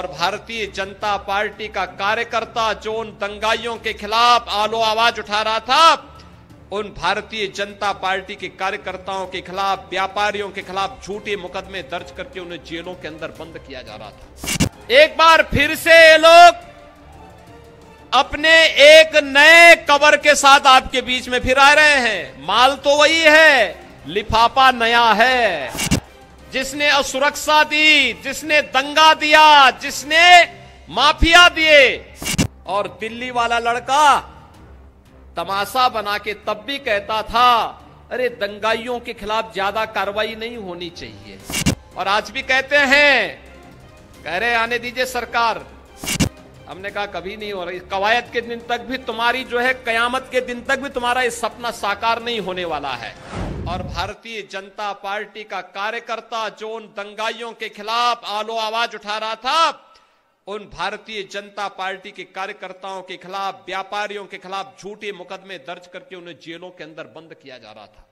और भारतीय जनता पार्टी का कार्यकर्ता जो उन दंगाइयों के खिलाफ आलो आवाज उठा रहा था उन भारतीय जनता पार्टी के कार्यकर्ताओं के खिलाफ व्यापारियों के खिलाफ झूठे मुकदमे दर्ज करके उन्हें जेलों के अंदर बंद किया जा रहा था एक बार फिर से ये लोग अपने एक नए कवर के साथ आपके बीच में फिर आ रहे हैं माल तो वही है लिफाफा नया है जिसने असुरक्षा दी जिसने दंगा दिया जिसने माफिया दिए और दिल्ली वाला लड़का तमाशा बना के तब भी कहता था अरे दंगाइयों के खिलाफ ज्यादा कार्रवाई नहीं होनी चाहिए और आज भी कहते हैं कह रहे आने दीजिए सरकार हमने कहा कभी नहीं हो रही कवायद के दिन तक भी तुम्हारी जो है कयामत के दिन तक भी तुम्हारा ये सपना साकार नहीं होने वाला है और भारतीय जनता पार्टी का कार्यकर्ता जो उन दंगाइयों के खिलाफ आलो आवाज उठा रहा था उन भारतीय जनता पार्टी के कार्यकर्ताओं के खिलाफ व्यापारियों के खिलाफ झूठे मुकदमे दर्ज करके उन्हें जेलों के अंदर बंद किया जा रहा था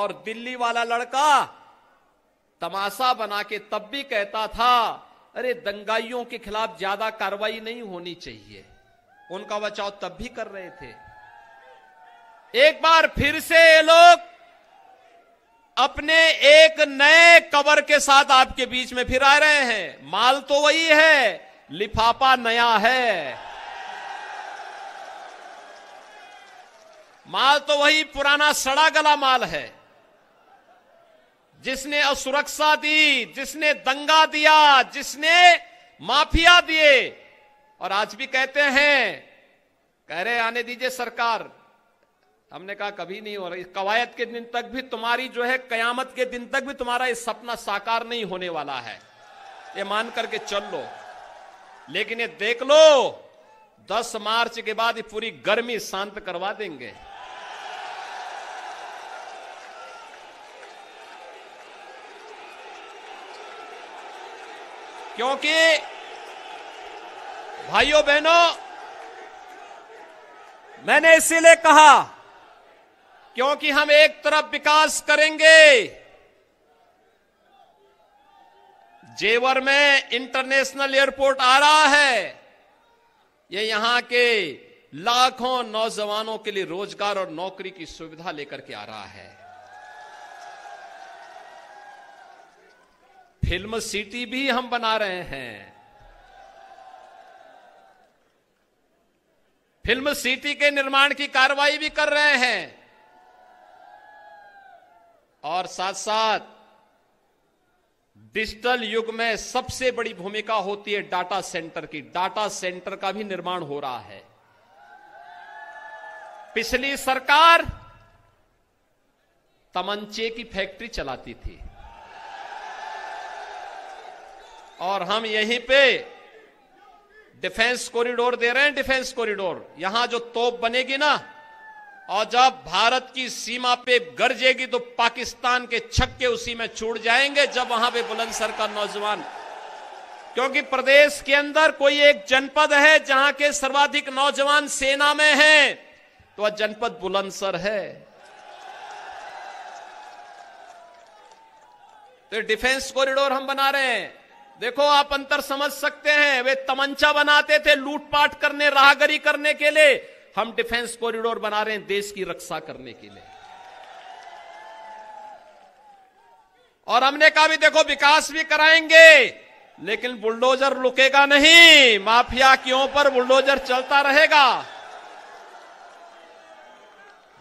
और दिल्ली वाला लड़का तमाशा बना के तब भी कहता था अरे दंगाइयों के खिलाफ ज्यादा कार्रवाई नहीं होनी चाहिए उनका बचाव तब भी कर रहे थे एक बार फिर से ये लोग अपने एक नए कवर के साथ आपके बीच में फिर आ रहे हैं माल तो वही है लिफाफा नया है माल तो वही पुराना सड़ा गला माल है जिसने असुरक्षा दी जिसने दंगा दिया जिसने माफिया दिए और आज भी कहते हैं कह रहे आने दीजिए सरकार हमने कहा कभी नहीं हो रही कवायद के दिन तक भी तुम्हारी जो है कयामत के दिन तक भी तुम्हारा ये सपना साकार नहीं होने वाला है ये मान करके चल लो लेकिन ये देख लो 10 मार्च के बाद ये पूरी गर्मी शांत करवा देंगे क्योंकि भाइयों बहनों मैंने इसीलिए कहा क्योंकि हम एक तरफ विकास करेंगे जेवर में इंटरनेशनल एयरपोर्ट आ रहा है ये यहां के लाखों नौजवानों के लिए रोजगार और नौकरी की सुविधा लेकर के आ रहा है फिल्म सिटी भी हम बना रहे हैं फिल्म सिटी के निर्माण की कार्रवाई भी कर रहे हैं और साथ साथ डिजिटल युग में सबसे बड़ी भूमिका होती है डाटा सेंटर की डाटा सेंटर का भी निर्माण हो रहा है पिछली सरकार तमंचे की फैक्ट्री चलाती थी और हम यहीं पे डिफेंस कॉरिडोर दे रहे हैं डिफेंस कॉरिडोर यहां जो तोप बनेगी ना और जब भारत की सीमा पे गरजेगी तो पाकिस्तान के छक्के उसी में छूट जाएंगे जब वहां पे बुलंदसर का नौजवान क्योंकि प्रदेश के अंदर कोई एक जनपद है जहां के सर्वाधिक नौजवान सेना में हैं तो वह जनपद बुलंदसर है तो डिफेंस कॉरिडोर हम बना रहे हैं देखो आप अंतर समझ सकते हैं वे तमंचा बनाते थे लूटपाट करने राहगरी करने के लिए हम डिफेंस कॉरिडोर बना रहे हैं देश की रक्षा करने के लिए और हमने कहा भी देखो विकास भी कराएंगे लेकिन बुलडोजर रुकेगा नहीं माफिया की पर बुलडोजर चलता रहेगा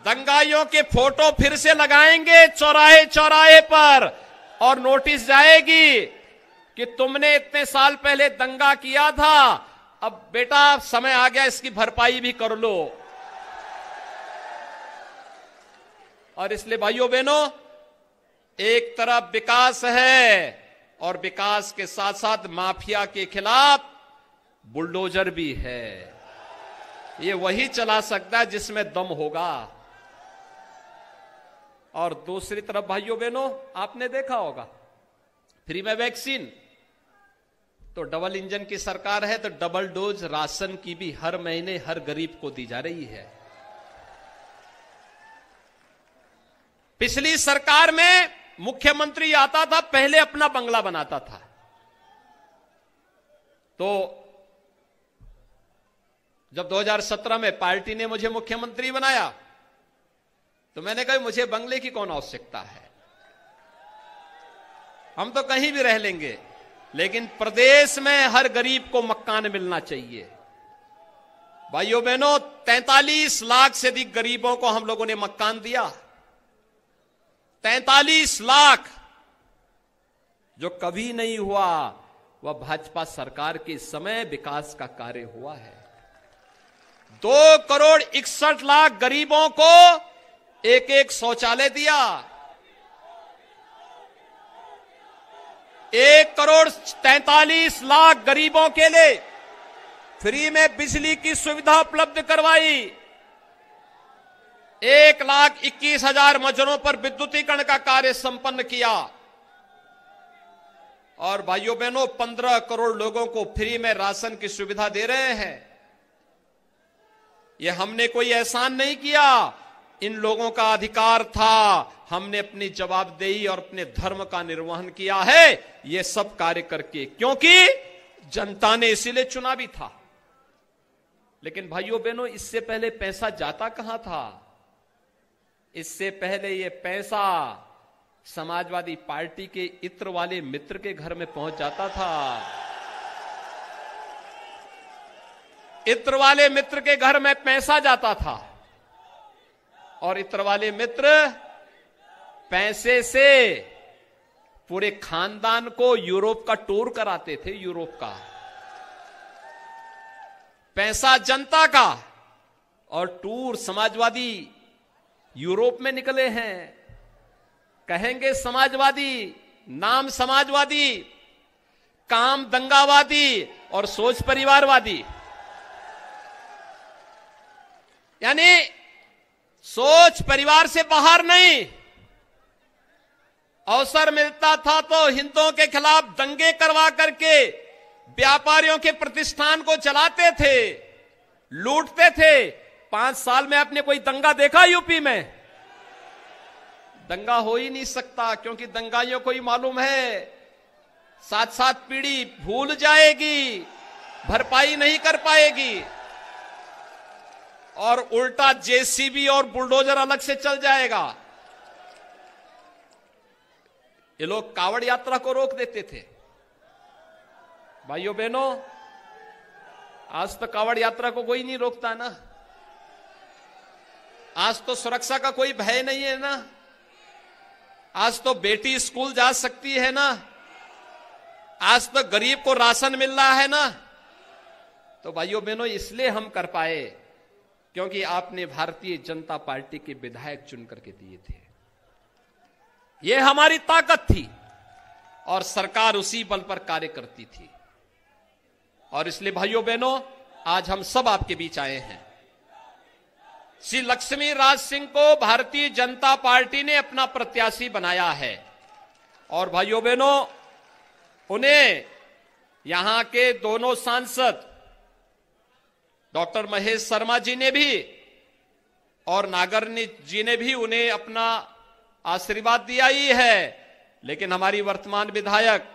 दंगाइयों के फोटो फिर से लगाएंगे चौराहे चौराहे पर और नोटिस जाएगी कि तुमने इतने साल पहले दंगा किया था अब बेटा समय आ गया इसकी भरपाई भी कर लो और इसलिए भाइयों बहनों एक तरफ विकास है और विकास के साथ साथ माफिया के खिलाफ बुलडोजर भी है ये वही चला सकता है जिसमें दम होगा और दूसरी तरफ भाइयों बहनों आपने देखा होगा फ्री में वैक्सीन तो डबल इंजन की सरकार है तो डबल डोज राशन की भी हर महीने हर गरीब को दी जा रही है पिछली सरकार में मुख्यमंत्री आता था पहले अपना बंगला बनाता था तो जब 2017 में पार्टी ने मुझे मुख्यमंत्री बनाया तो मैंने कहा मुझे बंगले की कौन आवश्यकता है हम तो कहीं भी रह लेंगे लेकिन प्रदेश में हर गरीब को मकान मिलना चाहिए भाइयों बहनों 43 लाख से अधिक गरीबों को हम लोगों ने मकान दिया 43 लाख जो कभी नहीं हुआ वह भाजपा सरकार के समय विकास का कार्य हुआ है दो करोड़ इकसठ लाख गरीबों को एक एक शौचालय दिया एक करोड़ तैतालीस लाख गरीबों के लिए फ्री में बिजली की सुविधा उपलब्ध करवाई एक लाख इक्कीस हजार मजरों पर विद्युतीकरण का कार्य संपन्न किया और भाइयों बहनों पंद्रह करोड़ लोगों को फ्री में राशन की सुविधा दे रहे हैं यह हमने कोई एहसान नहीं किया इन लोगों का अधिकार था हमने अपनी जवाबदेही और अपने धर्म का निर्वहन किया है ये सब कार्य करके क्योंकि जनता ने इसीलिए चुना भी था लेकिन भाइयों बहनों इससे पहले पैसा जाता कहां था इससे पहले ये पैसा समाजवादी पार्टी के इत्र वाले मित्र के घर में पहुंच जाता था इत्र वाले मित्र के घर में पैसा जाता था और इत्र वाले मित्र पैसे से पूरे खानदान को यूरोप का टूर कराते थे यूरोप का पैसा जनता का और टूर समाजवादी यूरोप में निकले हैं कहेंगे समाजवादी नाम समाजवादी काम दंगावादी और सोच परिवारवादी यानी सोच परिवार से बाहर नहीं अवसर मिलता था तो हिंदुओं के खिलाफ दंगे करवा करके व्यापारियों के प्रतिष्ठान को चलाते थे लूटते थे पांच साल में आपने कोई दंगा देखा यूपी में दंगा हो ही नहीं सकता क्योंकि दंगाइयों को ही मालूम है साथ साथ पीढ़ी भूल जाएगी भरपाई नहीं कर पाएगी और उल्टा जेसीबी और बुलडोजर अलग से चल जाएगा ये लोग कावड़ यात्रा को रोक देते थे भाइयों बहनों आज तो कावड़ यात्रा को कोई नहीं रोकता ना आज तो सुरक्षा का कोई भय नहीं है ना आज तो बेटी स्कूल जा सकती है ना आज तो गरीब को राशन मिल रहा है ना तो भाइयों बहनों इसलिए हम कर पाए क्योंकि आपने भारतीय जनता पार्टी के विधायक चुन करके दिए थे यह हमारी ताकत थी और सरकार उसी बल पर कार्य करती थी और इसलिए भाइयों बहनों आज हम सब आपके बीच आए हैं श्री लक्ष्मी राज सिंह को भारतीय जनता पार्टी ने अपना प्रत्याशी बनाया है और भाइयों बहनों उन्हें यहां के दोनों सांसद डॉक्टर महेश शर्मा जी ने भी और नागरनी जी ने भी उन्हें अपना आशीर्वाद दिया ही है लेकिन हमारी वर्तमान विधायक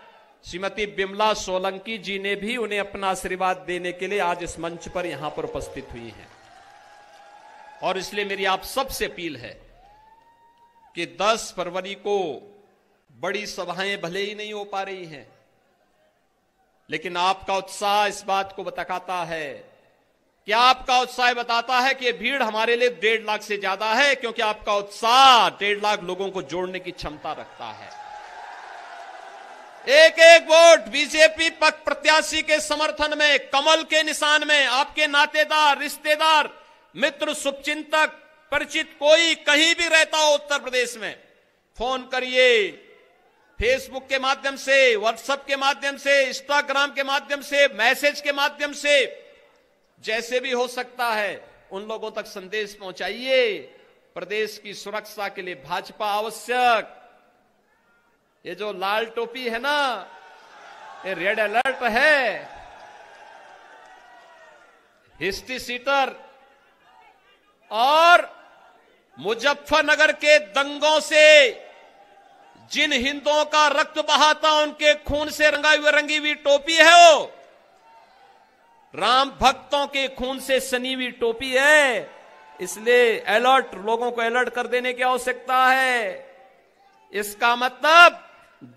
श्रीमती बिमला सोलंकी जी ने भी उन्हें अपना आशीर्वाद देने के लिए आज इस मंच पर यहां पर उपस्थित हुई हैं और इसलिए मेरी आप सबसे अपील है कि 10 फरवरी को बड़ी सभाएं भले ही नहीं हो पा रही हैं लेकिन आपका उत्साह इस बात को बताता है क्या आपका उत्साह बताता है कि यह भीड़ हमारे लिए डेढ़ लाख से ज्यादा है क्योंकि आपका उत्साह डेढ़ लाख लोगों को जोड़ने की क्षमता रखता है एक एक वोट बीजेपी पक्ष प्रत्याशी के समर्थन में कमल के निशान में आपके नातेदार रिश्तेदार मित्र शुभचिंतक परिचित कोई कहीं भी रहता हो उत्तर प्रदेश में फोन करिए फेसबुक के माध्यम से व्हाट्सएप के माध्यम से इंस्टाग्राम के माध्यम से मैसेज के माध्यम से जैसे भी हो सकता है उन लोगों तक संदेश पहुंचाइए प्रदेश की सुरक्षा के लिए भाजपा आवश्यक ये जो लाल टोपी है ना ये रेड अलर्ट है हिस्ट्री सीटर और मुजफ्फरनगर के दंगों से जिन हिंदुओं का रक्त बहाता उनके खून से रंगा हुई रंगी हुई टोपी है वो राम भक्तों के खून से सनी हुई टोपी है इसलिए अलर्ट लोगों को अलर्ट कर देने की आवश्यकता है इसका मतलब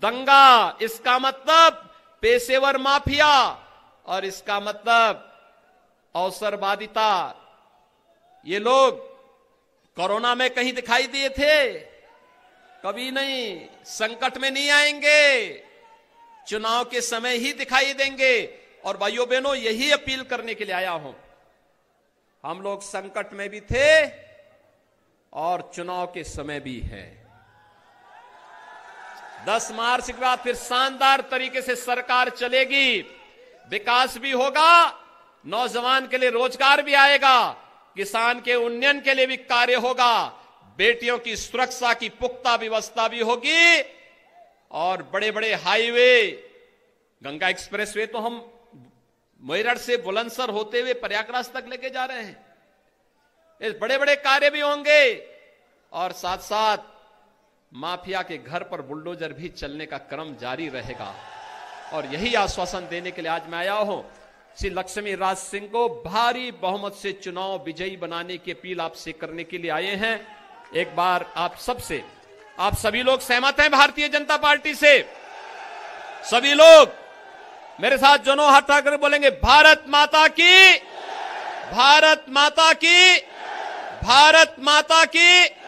दंगा इसका मतलब पेशेवर माफिया और इसका मतलब अवसरवादिता ये लोग कोरोना में कहीं दिखाई दिए थे कभी नहीं संकट में नहीं आएंगे चुनाव के समय ही दिखाई देंगे और भाइयों बहनों यही अपील करने के लिए आया हूं हम लोग संकट में भी थे और चुनाव के समय भी है 10 मार्च के बाद फिर शानदार तरीके से सरकार चलेगी विकास भी होगा नौजवान के लिए रोजगार भी आएगा किसान के उन्नयन के लिए भी कार्य होगा बेटियों की सुरक्षा की पुख्ता व्यवस्था भी होगी और बड़े बड़े हाईवे गंगा एक्सप्रेसवे तो हम मेरठ से बुलंदसर होते हुए प्रयागराज तक लेके जा रहे हैं इस बड़े बड़े कार्य भी होंगे और साथ साथ माफिया के घर पर बुलडोजर भी चलने का क्रम जारी रहेगा और यही आश्वासन देने के लिए आज मैं आया हूं श्री लक्ष्मी राज सिंह को भारी बहुमत से चुनाव विजयी बनाने की अपील आपसे करने के लिए आए हैं एक बार आप सबसे आप सभी लोग सहमत हैं भारतीय जनता पार्टी से सभी लोग मेरे साथ जोनो हाथ उठाकर बोलेंगे भारत माता की भारत माता की भारत माता की